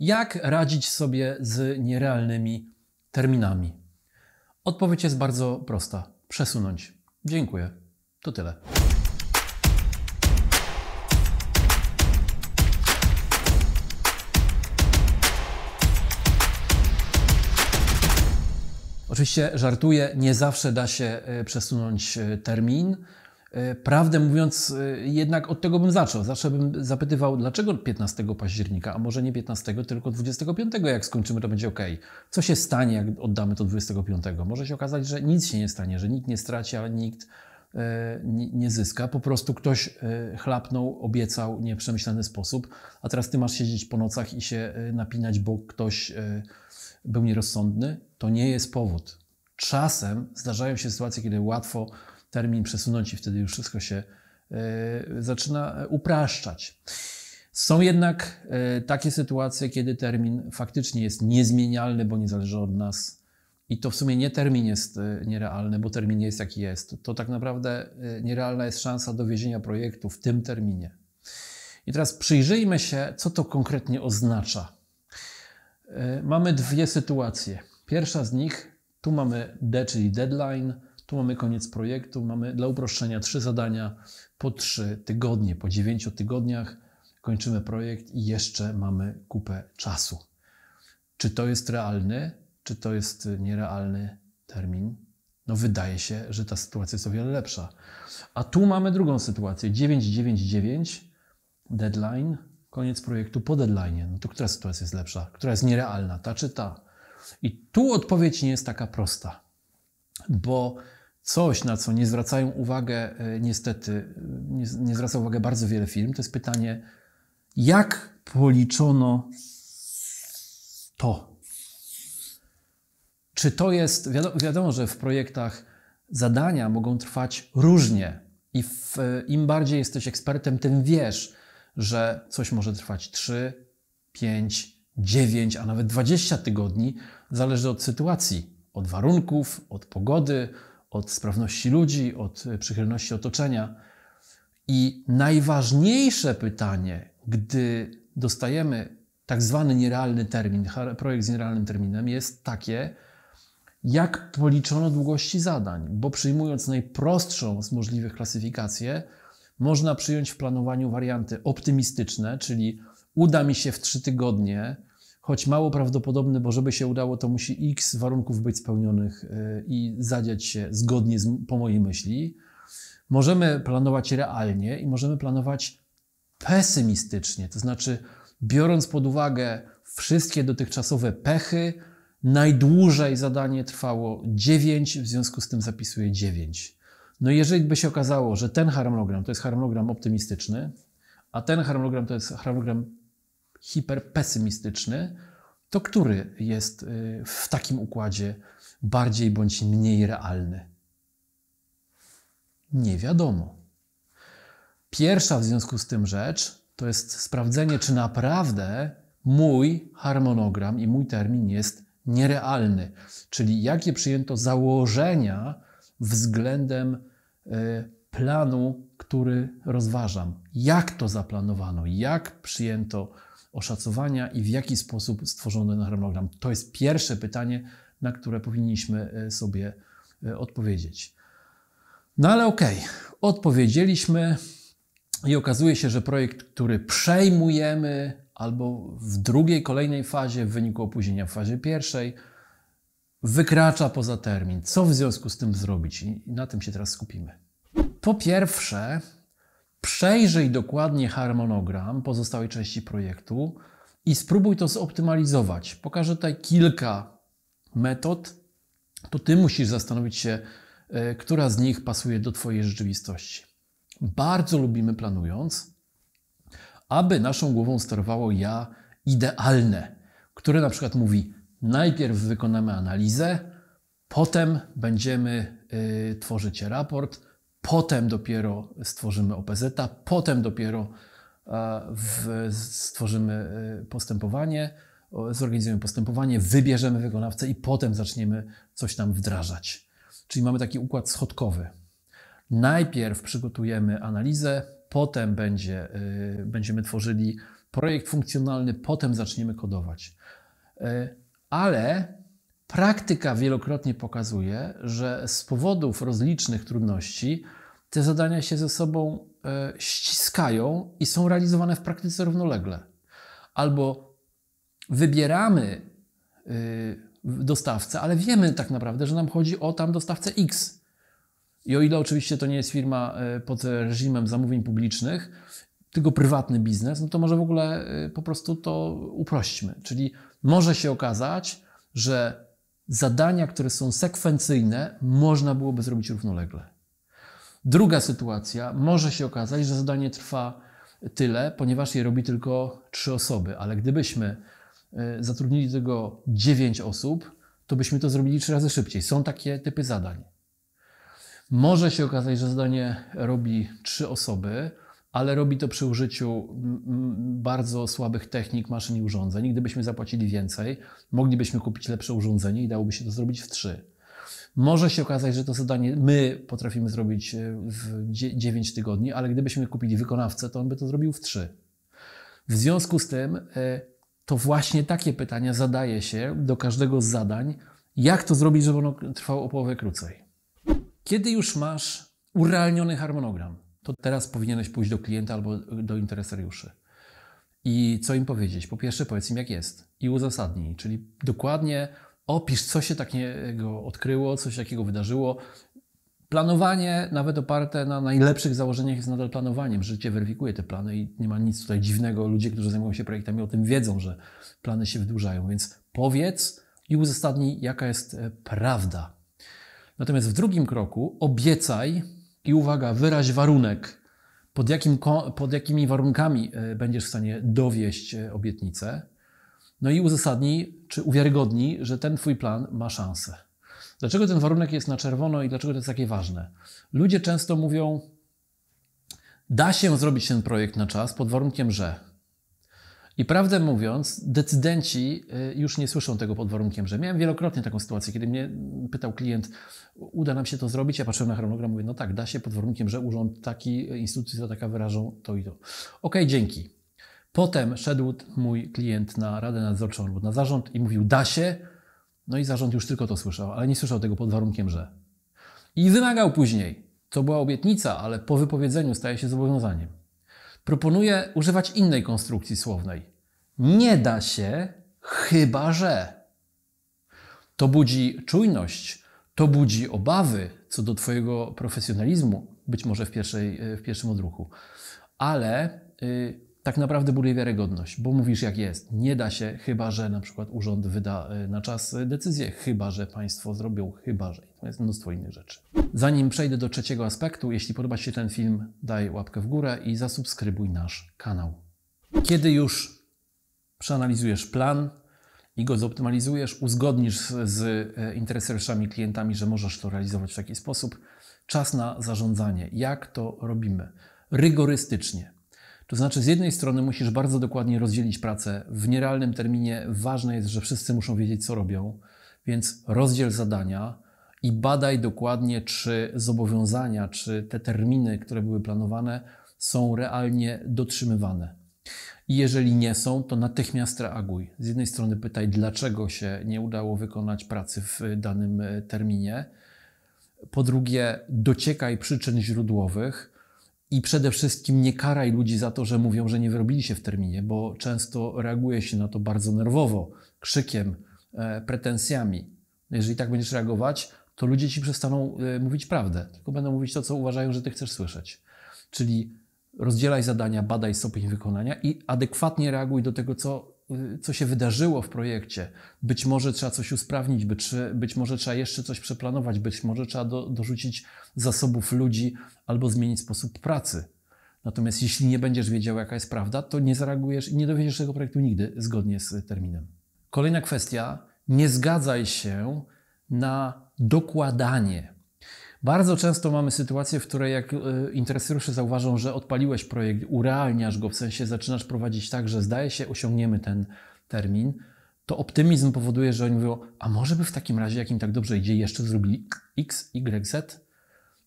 Jak radzić sobie z nierealnymi terminami? Odpowiedź jest bardzo prosta: przesunąć. Dziękuję. To tyle. Oczywiście żartuję, nie zawsze da się e, przesunąć e, termin. E, prawdę mówiąc, e, jednak od tego bym zaczął. Zawsze bym zapytywał, dlaczego 15 października, a może nie 15, tylko 25, jak skończymy, to będzie ok. Co się stanie, jak oddamy to 25? Może się okazać, że nic się nie stanie, że nikt nie straci, a nikt e, nie zyska. Po prostu ktoś chlapnął, obiecał w nieprzemyślany sposób, a teraz ty masz siedzieć po nocach i się napinać, bo ktoś był nierozsądny. To nie jest powód. Czasem zdarzają się sytuacje, kiedy łatwo termin przesunąć i wtedy już wszystko się e, zaczyna e, upraszczać. Są jednak e, takie sytuacje, kiedy termin faktycznie jest niezmienialny, bo nie zależy od nas. I to w sumie nie termin jest nierealny, bo termin jest jaki jest. To tak naprawdę nierealna jest szansa dowiezienia projektu w tym terminie. I teraz przyjrzyjmy się, co to konkretnie oznacza. Mamy dwie sytuacje. Pierwsza z nich, tu mamy D, czyli deadline, tu mamy koniec projektu, mamy dla uproszczenia trzy zadania po trzy tygodnie, po dziewięciu tygodniach kończymy projekt i jeszcze mamy kupę czasu. Czy to jest realny, czy to jest nierealny termin? No wydaje się, że ta sytuacja jest o wiele lepsza. A tu mamy drugą sytuację. 999 deadline, koniec projektu po deadline. No to która sytuacja jest lepsza? Która jest nierealna, ta czy ta? I tu odpowiedź nie jest taka prosta, bo Coś, na co nie zwracają uwagę, e, niestety, e, nie, nie zwraca uwagę bardzo wiele firm, to jest pytanie, jak policzono to? Czy to jest, wiadomo, wiadomo że w projektach zadania mogą trwać różnie i w, e, im bardziej jesteś ekspertem, tym wiesz, że coś może trwać 3, 5, 9, a nawet 20 tygodni, zależy od sytuacji, od warunków, od pogody, od sprawności ludzi, od przychylności otoczenia. I najważniejsze pytanie, gdy dostajemy tak zwany nierealny termin, projekt z nierealnym terminem, jest takie, jak policzono długości zadań, bo przyjmując najprostszą z możliwych klasyfikacje, można przyjąć w planowaniu warianty optymistyczne, czyli uda mi się w trzy tygodnie choć mało prawdopodobny, bo żeby się udało, to musi x warunków być spełnionych e, i zadziać się zgodnie z, po mojej myśli. Możemy planować realnie i możemy planować pesymistycznie, to znaczy biorąc pod uwagę wszystkie dotychczasowe pechy, najdłużej zadanie trwało 9, w związku z tym zapisuję 9. No jeżeli by się okazało, że ten harmonogram to jest harmonogram optymistyczny, a ten harmonogram to jest harmonogram hiperpesymistyczny, to który jest y, w takim układzie bardziej bądź mniej realny? Nie wiadomo. Pierwsza w związku z tym rzecz to jest sprawdzenie, czy naprawdę mój harmonogram i mój termin jest nierealny, czyli jakie przyjęto założenia względem y, planu, który rozważam. Jak to zaplanowano, jak przyjęto oszacowania i w jaki sposób stworzono ten harmonogram? To jest pierwsze pytanie, na które powinniśmy e, sobie e, odpowiedzieć. No ale okej, okay. odpowiedzieliśmy i okazuje się, że projekt, który przejmujemy albo w drugiej, kolejnej fazie w wyniku opóźnienia w fazie pierwszej, wykracza poza termin. Co w związku z tym zrobić? I na tym się teraz skupimy. Po pierwsze, przejrzyj dokładnie harmonogram pozostałej części projektu i spróbuj to zoptymalizować. Pokażę tutaj kilka metod. To ty musisz zastanowić się, e, która z nich pasuje do Twojej rzeczywistości. Bardzo lubimy planując, aby naszą głową sterowało ja idealne, które na przykład mówi: najpierw wykonamy analizę, potem będziemy y, tworzyć raport, Potem dopiero stworzymy OPZ, potem dopiero e, w, stworzymy e, postępowanie, zorganizujemy postępowanie, wybierzemy wykonawcę i potem zaczniemy coś tam wdrażać. Czyli mamy taki układ schodkowy. Najpierw przygotujemy analizę, potem będzie, e, będziemy tworzyli projekt funkcjonalny, potem zaczniemy kodować. Ale Praktyka wielokrotnie pokazuje, że z powodów rozlicznych trudności te zadania się ze sobą e, ściskają i są realizowane w praktyce równolegle. Albo wybieramy e, dostawcę, ale wiemy tak naprawdę, że nam chodzi o tam dostawcę X. I o ile oczywiście to nie jest firma e, pod reżimem zamówień publicznych, tylko prywatny biznes, no to może w ogóle po prostu to uprośćmy. Czyli może się okazać, że zadania, które są sekwencyjne, można byłoby zrobić równolegle. Druga sytuacja, może się okazać, że zadanie trwa tyle, ponieważ je robi tylko trzy osoby, ale gdybyśmy e, zatrudnili tego dziewięć osób, to byśmy to zrobili trzy razy szybciej. Są takie typy zadań. Może się okazać, że zadanie robi trzy osoby, ale robi to przy użyciu bardzo słabych technik, maszyn i urządzeń. gdybyśmy zapłacili więcej, moglibyśmy kupić lepsze urządzenie i dałoby się to zrobić w trzy. Może się okazać, że to zadanie my potrafimy zrobić e, w 9 tygodni, ale gdybyśmy kupili wykonawcę, to on by to zrobił w 3. W związku z tym, e, to właśnie takie pytania zadaje się do każdego z zadań, jak to zrobić, żeby ono trwało o połowę krócej. Kiedy już masz urealniony harmonogram, to teraz powinieneś pójść do klienta albo do interesariuszy. I co im powiedzieć? Po pierwsze, powiedz im, jak jest i uzasadnij, czyli dokładnie opisz, co się takiego odkryło, co się takiego wydarzyło. Planowanie, nawet oparte na najlepszych założeniach, jest nadal planowaniem. Życie weryfikuje te plany i nie ma nic tutaj dziwnego. Ludzie, którzy zajmują się projektami, o tym wiedzą, że plany się wydłużają, więc powiedz i uzasadnij, jaka jest e, prawda. Natomiast w drugim kroku obiecaj, i uwaga, wyraź warunek, pod, jakim, pod jakimi warunkami e, będziesz w stanie dowieść e, obietnicę. No i uzasadnij, czy uwiarygodni, że ten Twój plan ma szansę. Dlaczego ten warunek jest na czerwono i dlaczego to jest takie ważne? Ludzie często mówią, da się zrobić ten projekt na czas pod warunkiem, że. I prawdę mówiąc, decydenci y, już nie słyszą tego pod warunkiem, że miałem wielokrotnie taką sytuację, kiedy mnie pytał klient, uda nam się to zrobić, ja patrzyłem na harmonogram, mówię, no tak, da się pod warunkiem, że urząd taki, instytucja taka wyrażą to i to. Okej, okay, dzięki. Potem szedł mój klient na radę nadzorczą lub na zarząd i mówił, da się, no i zarząd już tylko to słyszał, ale nie słyszał tego pod warunkiem, że. I wymagał później. To była obietnica, ale po wypowiedzeniu staje się zobowiązaniem proponuję używać innej konstrukcji słownej. Nie da się, chyba że. To budzi czujność, to budzi obawy co do Twojego profesjonalizmu, być może w, pierwszej, e, w pierwszym odruchu, ale y, tak naprawdę buduje wiarygodność, bo mówisz jak jest. Nie da się, chyba że na przykład urząd wyda e, na czas e, decyzję, chyba że państwo zrobią, chyba że. To jest mnóstwo innych rzeczy. Zanim przejdę do trzeciego aspektu, jeśli podoba Ci się ten film, daj łapkę w górę i zasubskrybuj nasz kanał. Kiedy już przeanalizujesz plan i go zoptymalizujesz, uzgodnisz z e, interesariuszami, klientami, że możesz to realizować w taki sposób, czas na zarządzanie. Jak to robimy? Rygorystycznie to znaczy, z jednej strony musisz bardzo dokładnie rozdzielić pracę. W nierealnym terminie ważne jest, że wszyscy muszą wiedzieć, co robią, więc rozdziel zadania i badaj dokładnie, czy zobowiązania, czy te terminy, które były planowane, są realnie dotrzymywane. I jeżeli nie są, to natychmiast reaguj. Z jednej strony pytaj, dlaczego się nie udało wykonać pracy w danym e, terminie. Po drugie, dociekaj przyczyn źródłowych. I przede wszystkim nie karaj ludzi za to, że mówią, że nie wyrobili się w terminie, bo często reaguje się na to bardzo nerwowo, krzykiem, e, pretensjami. Jeżeli tak będziesz reagować, to ludzie ci przestaną e, mówić prawdę, tylko będą mówić to, co uważają, że ty chcesz słyszeć. Czyli rozdzielaj zadania, badaj stopień wykonania i adekwatnie reaguj do tego, co Y, co się wydarzyło w projekcie. Być może trzeba coś usprawnić, być, być może trzeba jeszcze coś przeplanować, być może trzeba do, dorzucić zasobów ludzi albo zmienić sposób pracy. Natomiast jeśli nie będziesz wiedział, jaka jest prawda, to nie zareagujesz i nie dowiedziesz tego projektu nigdy zgodnie z terminem. Kolejna kwestia. Nie zgadzaj się na dokładanie bardzo często mamy sytuację, w której jak e, interesariusze zauważą, że odpaliłeś projekt, urealniasz go, w sensie zaczynasz prowadzić tak, że zdaje się, osiągniemy ten termin, to optymizm powoduje, że oni mówią, a może by w takim razie, jak im tak dobrze idzie, jeszcze zrobili x, y, z?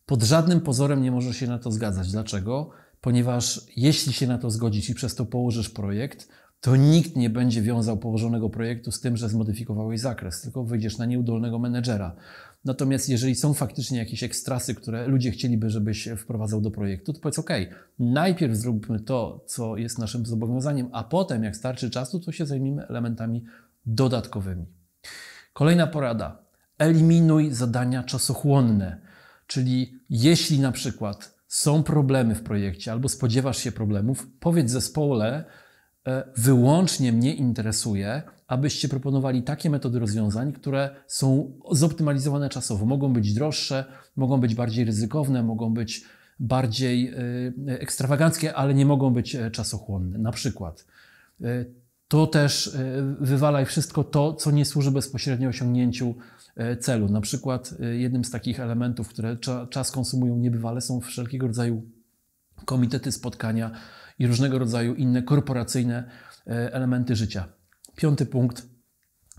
Pod żadnym pozorem nie możesz się na to zgadzać. Dlaczego? Ponieważ jeśli się na to zgodzisz i przez to położysz projekt, to nikt nie będzie wiązał położonego projektu z tym, że zmodyfikowałeś zakres, tylko wyjdziesz na nieudolnego menedżera. Natomiast jeżeli są faktycznie jakieś ekstrasy, które ludzie chcieliby, żebyś wprowadzał do projektu, to powiedz OK, najpierw zróbmy to, co jest naszym zobowiązaniem, a potem, jak starczy czasu, to się zajmijmy elementami dodatkowymi. Kolejna porada. Eliminuj zadania czasochłonne, czyli jeśli na przykład są problemy w projekcie albo spodziewasz się problemów, powiedz zespole, E, wyłącznie mnie interesuje, abyście proponowali takie metody rozwiązań, które są zoptymalizowane czasowo. Mogą być droższe, mogą być bardziej ryzykowne, mogą być bardziej e, ekstrawaganckie, ale nie mogą być e, czasochłonne. Na przykład to też wywalaj wszystko to, co nie służy bezpośrednio osiągnięciu celu. Na przykład jednym z takich elementów, które czas konsumują niebywale, są wszelkiego rodzaju komitety, spotkania, i różnego rodzaju inne korporacyjne e, elementy życia. Piąty punkt.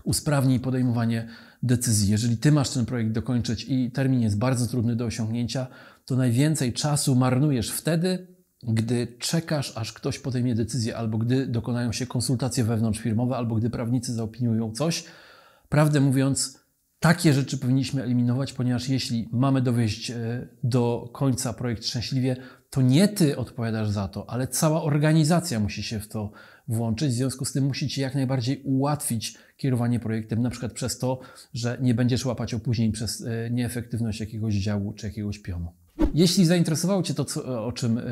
Usprawnij podejmowanie decyzji. Jeżeli ty masz ten projekt dokończyć i termin jest bardzo trudny do osiągnięcia, to najwięcej czasu marnujesz wtedy, gdy czekasz, aż ktoś podejmie decyzję, albo gdy dokonają się konsultacje wewnątrzfirmowe, albo gdy prawnicy zaopiniują coś. Prawdę mówiąc, takie rzeczy powinniśmy eliminować, ponieważ jeśli mamy dowieść e, do końca projekt szczęśliwie, to nie ty odpowiadasz za to, ale cała organizacja musi się w to włączyć. W związku z tym musi ci jak najbardziej ułatwić kierowanie projektem, na przykład przez to, że nie będziesz łapać opóźnień przez e, nieefektywność jakiegoś działu czy jakiegoś pionu. Jeśli zainteresowało Cię to, co, e, o czym e,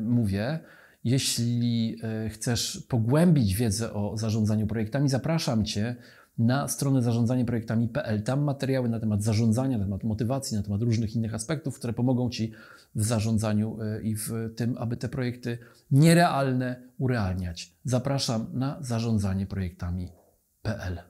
mówię, jeśli chcesz pogłębić wiedzę o zarządzaniu projektami, zapraszam Cię na stronę Projektami.pl. Tam materiały na temat zarządzania, na temat motywacji, na temat różnych innych aspektów, które pomogą Ci w zarządzaniu y, i w tym, aby te projekty nierealne urealniać. Zapraszam na Projektami.pl.